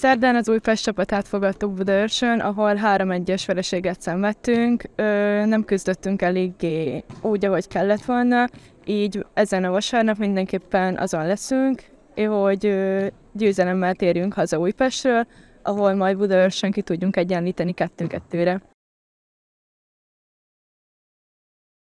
Szerdán az Újpest csapatát fogadtuk Budaörsön, ahol 3-1-es vereséget szenvedtünk, ö, nem küzdöttünk eléggé úgy, ahogy kellett volna, így ezen a vasárnap mindenképpen azon leszünk, hogy ö, győzelemmel térjünk haza Újpestről, ahol majd Budaörsön ki tudjunk egyenlíteni kettő-kettőre.